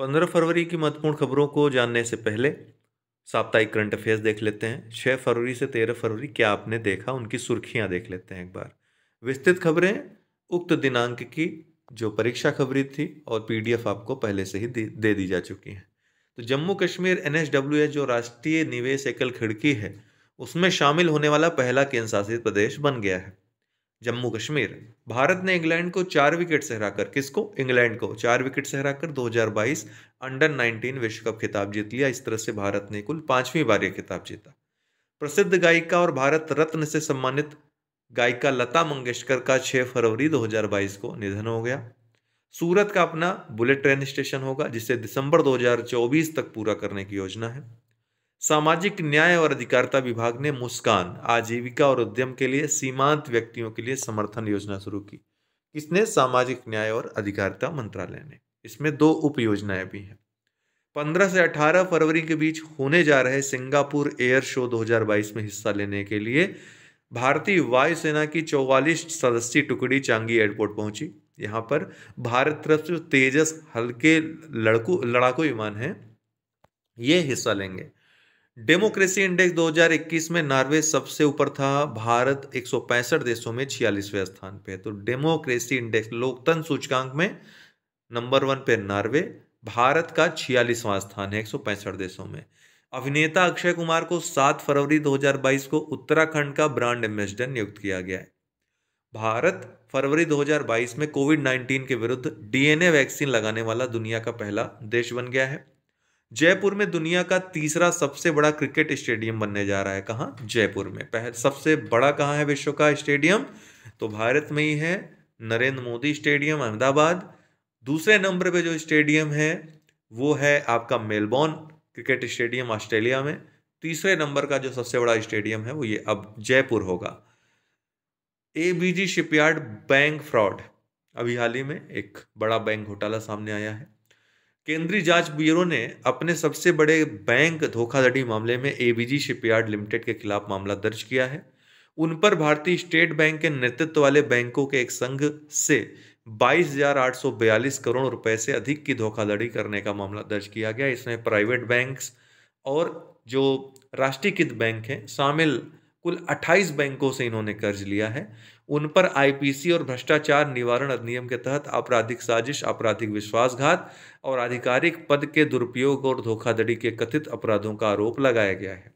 पंद्रह फरवरी की महत्वपूर्ण खबरों को जानने से पहले साप्ताहिक करंट अफेयर्स देख लेते हैं छः फरवरी से तेरह फरवरी क्या आपने देखा उनकी सुर्खियाँ देख लेते हैं एक बार विस्तृत खबरें उक्त दिनांक की जो परीक्षा खबरी थी और पीडीएफ आपको पहले से ही दे दी जा चुकी हैं तो जम्मू कश्मीर एन जो राष्ट्रीय निवेश एकल खिड़की है उसमें शामिल होने वाला पहला केंद्र शासित प्रदेश बन गया है जम्मू कश्मीर भारत ने इंग्लैंड को चार विकेट से हराकर किसको इंग्लैंड को चार विकेट से हराकर 2022 अंडर 19 विश्व कप खिताब जीत लिया इस तरह से भारत ने कुल पांचवीं बार यह खिताब जीता प्रसिद्ध गायिका और भारत रत्न से सम्मानित गायिका लता मंगेशकर का 6 फरवरी 2022 को निधन हो गया सूरत का अपना बुलेट ट्रेन स्टेशन होगा जिसे दिसंबर 2024 तक पूरा करने की योजना है सामाजिक न्याय और अधिकारिता विभाग ने मुस्कान आजीविका और उद्यम के लिए सीमांत व्यक्तियों के लिए समर्थन योजना शुरू की इसने सामाजिक न्याय और अधिकारिता मंत्रालय ने इसमें दो उप योजनाएं भी हैं पंद्रह से अठारह फरवरी के बीच होने जा रहे सिंगापुर एयर शो 2022 में हिस्सा लेने के लिए भारतीय वायुसेना की चौवालीस सदस्यीय टुकड़ी चांगी एयरपोर्ट पहुंची यहाँ पर भारत तरफ से तेजस हल्के लड़कू लड़ाकू विमान हैं ये हिस्सा लेंगे डेमोक्रेसी इंडेक्स 2021 में नॉर्वे सबसे ऊपर था भारत एक देशों में छियालीसवें स्थान पे तो डेमोक्रेसी इंडेक्स लोकतंत्र सूचकांक में नंबर वन पे नॉर्वे भारत का छियालीसवां स्थान है एक देशों में अभिनेता अक्षय कुमार को 7 फरवरी 2022 को उत्तराखंड का ब्रांड एम्बेसडर नियुक्त किया गया है भारत फरवरी 2022 में कोविड 19 के विरुद्ध डीएनए वैक्सीन लगाने वाला दुनिया का पहला देश बन गया है जयपुर में दुनिया का तीसरा सबसे बड़ा क्रिकेट स्टेडियम बनने जा रहा है कहाँ जयपुर में पहले सबसे बड़ा कहाँ है विश्व का स्टेडियम तो भारत में ही है नरेंद्र मोदी स्टेडियम अहमदाबाद दूसरे नंबर पे जो स्टेडियम है वो है आपका मेलबॉर्न क्रिकेट स्टेडियम ऑस्ट्रेलिया में तीसरे नंबर का जो सबसे बड़ा स्टेडियम है वो ये अब जयपुर होगा A B G shipyard bank fraud अभी हाल ही में एक बड़ा बैंक घोटाला सामने आया है केंद्रीय जांच ब्यूरो ने अपने सबसे बड़े बैंक धोखाधड़ी मामले में एबीजी शिपयार्ड लिमिटेड के खिलाफ मामला दर्ज किया है उन पर भारतीय स्टेट बैंक के नेतृत्व वाले बैंकों के एक संघ से 22,842 करोड़ रुपए से अधिक की धोखाधड़ी करने का मामला दर्ज किया गया इसमें प्राइवेट बैंक्स और जो राष्ट्रीयकृत बैंक हैं शामिल कुल 28 बैंकों से इन्होंने कर्ज लिया है उन पर आईपीसी और भ्रष्टाचार निवारण अधिनियम के तहत आपराधिक साजिश आपराधिक विश्वासघात और आधिकारिक पद के दुरुपयोग और धोखाधड़ी के कथित अपराधों का आरोप लगाया गया है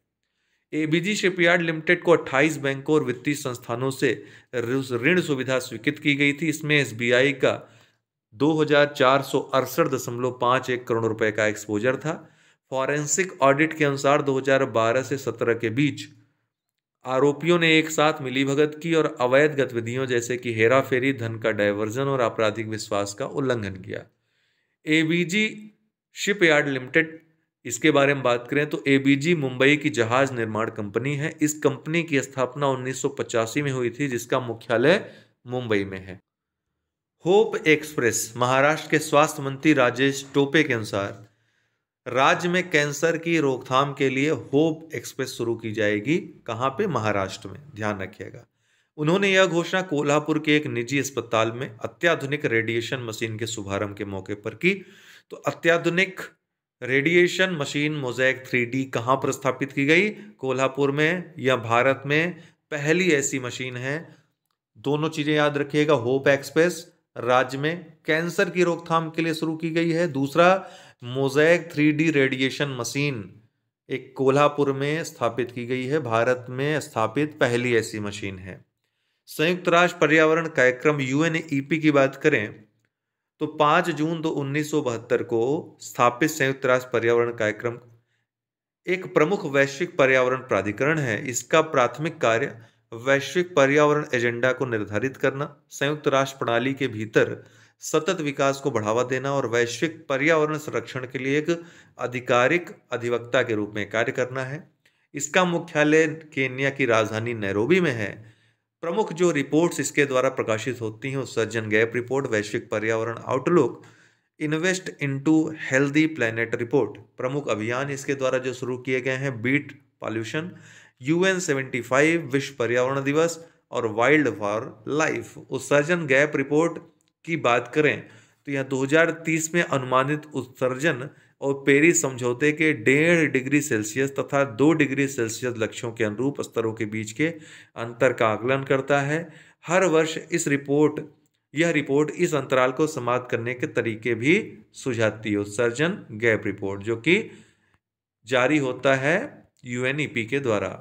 एबीजी शिपयार्ड लिमिटेड को 28 बैंकों और वित्तीय संस्थानों से ऋण सुविधा स्वीकृत की गई थी इसमें एस का दो एक करोड़ रुपए का एक्सपोजर था फॉरेंसिक ऑडिट के अनुसार 2012 से 17 के बीच आरोपियों ने एक साथ मिलीभगत की और अवैध गतिविधियों जैसे कि हेराफेरी धन का डायवर्जन और आपराधिक विश्वास का उल्लंघन किया एबीजी शिपयार्ड लिमिटेड इसके बारे में बात करें तो एबीजी मुंबई की जहाज निर्माण कंपनी है इस कंपनी की स्थापना उन्नीस में हुई थी जिसका मुख्यालय मुंबई में है होप एक्सप्रेस महाराष्ट्र के स्वास्थ्य मंत्री राजेश टोपे के अनुसार राज्य में कैंसर की रोकथाम के लिए होप एक्सप्रेस शुरू की जाएगी कहाँ पे महाराष्ट्र में ध्यान रखिएगा उन्होंने यह घोषणा कोल्हापुर के एक निजी अस्पताल में अत्याधुनिक रेडिएशन मशीन के शुभारंभ के मौके पर की तो अत्याधुनिक radiation machine mosaic three D कहाँ पर स्थापित की गई कोल्हापुर में या भारत में पहली ऐसी मशीन है दोनों चीज़ें याद रखिएगा होप एक्सप्रेस राज्य में कैंसर की रोकथाम के लिए शुरू की गई है दूसरा मोजैक थ्री रेडिएशन मशीन एक कोल्हापुर में स्थापित की गई है भारत में स्थापित पहली ऐसी मशीन है संयुक्त राष्ट्र पर्यावरण कार्यक्रम यूएनईपी e की बात करें तो 5 जून दो उन्नीस को स्थापित संयुक्त राष्ट्र पर्यावरण कार्यक्रम एक प्रमुख वैश्विक पर्यावरण प्राधिकरण है इसका प्राथमिक कार्य वैश्विक पर्यावरण एजेंडा को निर्धारित करना संयुक्त राष्ट्र प्रणाली के भीतर सतत विकास को बढ़ावा देना और वैश्विक पर्यावरण संरक्षण के लिए एक आधिकारिक अधिवक्ता के रूप में कार्य करना है इसका मुख्यालय केन्या की राजधानी नैरोबी में है प्रमुख जो रिपोर्ट्स इसके द्वारा प्रकाशित होती हैं उत्सर्जन गैप रिपोर्ट वैश्विक पर्यावरण outlook invest into healthy planet report प्रमुख अभियान इसके द्वारा जो शुरू किए गए हैं बीट पॉल्यूशन यूएन 75 विश्व पर्यावरण दिवस और वाइल्ड फॉर लाइफ उत्सर्जन गैप रिपोर्ट की बात करें तो यह 2030 में अनुमानित उत्सर्जन और पेरिस समझौते के डेढ़ डिग्री सेल्सियस तथा दो डिग्री सेल्सियस लक्ष्यों के अनुरूप स्तरों के बीच के अंतर का आकलन करता है हर वर्ष इस रिपोर्ट यह रिपोर्ट इस अंतराल को समाप्त करने के तरीके भी सुझाती है उत्सर्जन गैप रिपोर्ट जो कि जारी होता है यूएनईपी के द्वारा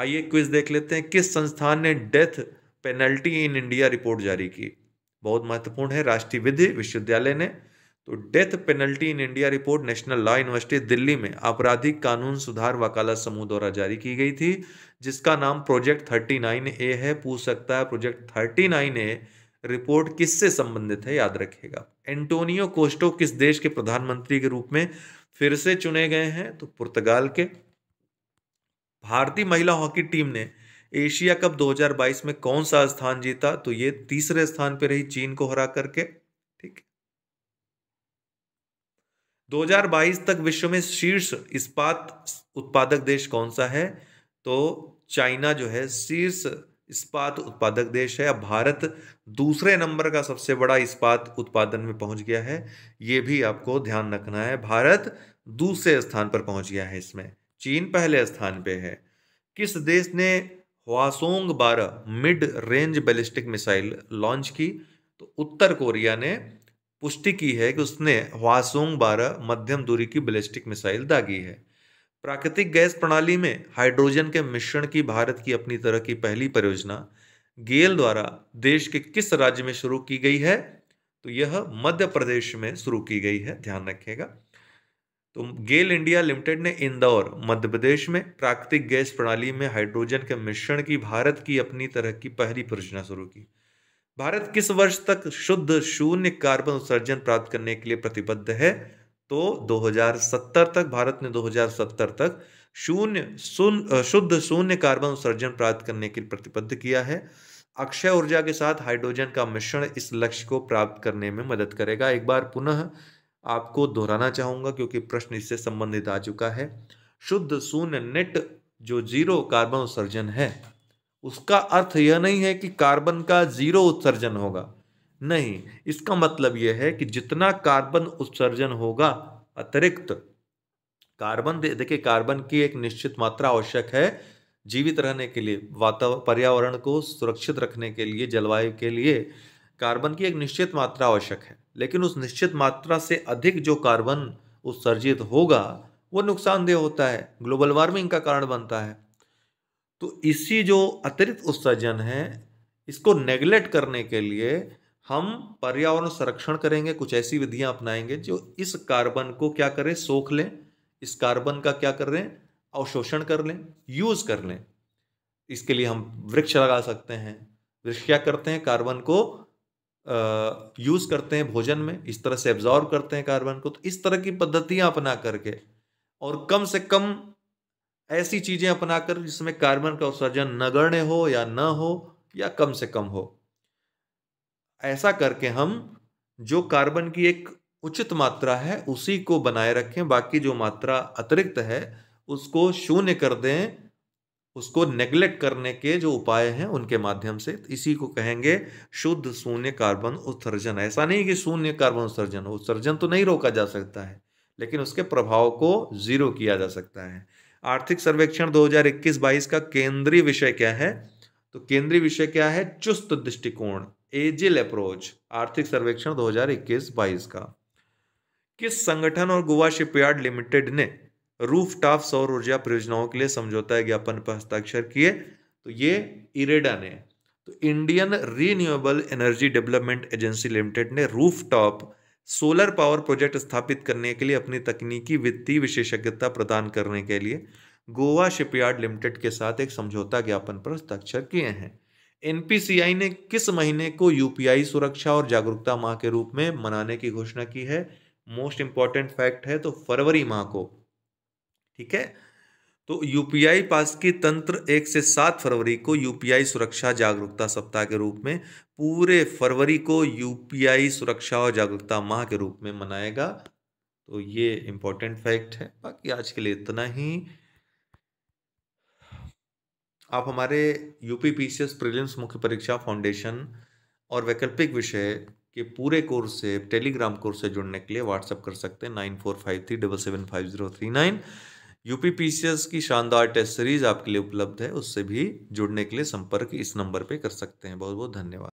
आइए क्विज देख लेते हैं किस संस्थान ने death penalty in India report जारी की बहुत महत्वपूर्ण है राष्ट्रीय विधि विश्वविद्यालय ने तो death penalty in India report national law university Delhi में आपराधिक कानून सुधार वकालत समूह द्वारा जारी की गई थी जिसका नाम प्रोजेक्ट थर्टी नाइन ए है पूछ सकता है project thirty nine A report किससे संबंधित है याद रखेगा एंटोनियो कोस्टो किस देश के प्रधानमंत्री के रूप में फिर से चुने गए हैं तो पुर्तगाल के भारतीय महिला हॉकी टीम ने एशिया कप 2022 में कौन सा स्थान जीता तो ये तीसरे स्थान पर रही चीन को हरा करके ठीक 2022 तक विश्व में शीर्ष इस्पात उत्पादक देश कौन सा है तो चाइना जो है शीर्ष इस्पात उत्पादक देश है अब भारत दूसरे नंबर का सबसे बड़ा इस्पात उत्पादन में पहुंच गया है ये भी आपको ध्यान रखना है भारत दूसरे स्थान पर पहुंच गया है इसमें चीन पहले स्थान पे है किस देश ने वासोंग बारह mid range ballistic missile launch की तो उत्तर कोरिया ने पुष्टि की है कि उसने वासोंग बारह मध्यम दूरी की बैलिस्टिक मिसाइल दागी है प्राकृतिक गैस प्रणाली में हाइड्रोजन के मिश्रण की भारत की अपनी तरह की पहली परियोजना गेल द्वारा देश के किस राज्य में शुरू की गई है तो यह मध्य प्रदेश में शुरू की गई है ध्यान रखिएगा तो गेल इंडिया लिमिटेड ने इंदौर मध्य प्रदेश में प्राकृतिक गैस प्रणाली में हाइड्रोजन के मिश्रण की भारत की अपनी तरह की पहली परियोजना शुरू की भारत किस वर्ष तक शुद्ध शून्य कार्बन उत्सर्जन प्राप्त करने के लिए प्रतिबद्ध है तो 2070 तक भारत ने 2070 तक शून्य शून्य शुद्ध शून्य कार्बन उत्सर्जन प्राप्त करने के लिए प्रतिबद्ध किया है अक्षय ऊर्जा के साथ हाइड्रोजन का मिश्रण इस लक्ष्य को प्राप्त करने में मदद करेगा एक बार पुनः आपको दोहराना चाहूंगा क्योंकि प्रश्न इससे संबंधित आ चुका है शुद्ध शून्य नेट जो जीरो कार्बन उत्सर्जन है उसका अर्थ यह नहीं है कि कार्बन का जीरो उत्सर्जन होगा नहीं इसका मतलब यह है कि जितना कार्बन उत्सर्जन होगा अतिरिक्त कार्बन दे देखिए कार्बन की एक निश्चित मात्रा आवश्यक है जीवित रहने के लिए वातावरण पर्यावरण को सुरक्षित रखने के लिए जलवायु के लिए कार्बन की एक निश्चित मात्रा आवश्यक है लेकिन उस निश्चित मात्रा से अधिक जो कार्बन उत्सर्जित होगा वो नुकसानदेह होता है ग्लोबल वार्मिंग का कारण बनता है तो इसी जो अतिरिक्त उत्सर्जन है इसको नेग्लेक्ट करने के लिए हम पर्यावरण संरक्षण करेंगे कुछ ऐसी विधियां अपनाएंगे जो इस कार्बन को क्या करें सोख लें इस कार्बन का क्या कर लें अवशोषण कर लें यूज़ कर लें इसके लिए हम वृक्ष लगा सकते हैं वृक्ष क्या करते हैं कार्बन को यूज़ करते हैं भोजन में इस तरह से एब्जॉर्व करते हैं कार्बन को तो इस तरह की पद्धतियां अपना करके और कम से कम ऐसी चीज़ें अपना कर जिसमें कार्बन का उत्सर्जन नगण्य हो या न हो या कम से कम हो ऐसा करके हम जो कार्बन की एक उचित मात्रा है उसी को बनाए रखें बाकी जो मात्रा अतिरिक्त है उसको शून्य कर दें उसको नेग्लेक्ट करने के जो उपाय हैं उनके माध्यम से इसी को कहेंगे शुद्ध शून्य कार्बन उत्सर्जन ऐसा नहीं कि शून्य कार्बन उत्सर्जन उत्सर्जन तो नहीं रोका जा सकता है लेकिन उसके प्रभाव को जीरो किया जा सकता है आर्थिक सर्वेक्षण 2021-22 का केंद्रीय विषय क्या है तो केंद्रीय विषय क्या है चुस्त दृष्टिकोण एजिल अप्रोच आर्थिक सर्वेक्षण 2021-22 का किस संगठन और गोवा शिपयार्ड लिमिटेड ने रूफ टॉप सौर ऊर्जा परियोजनाओं के लिए समझौता ज्ञापन पर हस्ताक्षर किए तो ये इरेडा ने तो Indian renewable energy development agency limited ने rooftop solar power project स्थापित करने के लिए अपनी तकनीकी वित्तीय विशेषज्ञता प्रदान करने के लिए गोवा शिपयार्ड लिमिटेड के साथ एक समझौता ज्ञापन पर हस्ताक्षर किए हैं एनपीसीआई ने किस महीने को यूपीआई सुरक्षा और जागरूकता माह के रूप में मनाने की घोषणा की है मोस्ट इंपॉर्टेंट फैक्ट है तो फरवरी माह को ठीक है तो यूपीआई पास की तंत्र एक से सात फरवरी को यूपीआई सुरक्षा जागरूकता सप्ताह के रूप में पूरे फरवरी को यूपीआई सुरक्षा और जागरूकता माह के रूप में मनाएगा तो ये इंपॉर्टेंट फैक्ट है बाकी आज के लिए इतना ही आप हमारे यूपी पीसीएस प्रीलिम्स मुख्य परीक्षा फाउंडेशन और वैकल्पिक विषय के पूरे कोर्स से टेलीग्राम कोर्स से जुड़ने के लिए व्हाट्सअप कर सकते हैं nine four five three double seven five zero three nine UP PCS की शानदार टेस्ट सीरीज आपके लिए उपलब्ध है उससे भी जुड़ने के लिए संपर्क इस नंबर पर कर सकते हैं बहुत बहुत धन्यवाद